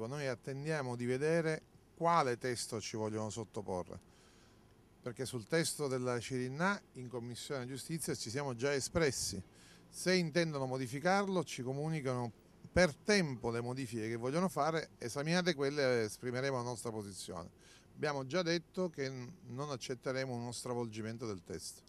tipo noi attendiamo di vedere quale testo ci vogliono sottoporre, perché sul testo della Cirinna in Commissione Giustizia ci siamo già espressi, se intendono modificarlo ci comunicano per tempo le modifiche che vogliono fare, esaminate quelle e esprimeremo la nostra posizione. Abbiamo già detto che non accetteremo uno stravolgimento del testo.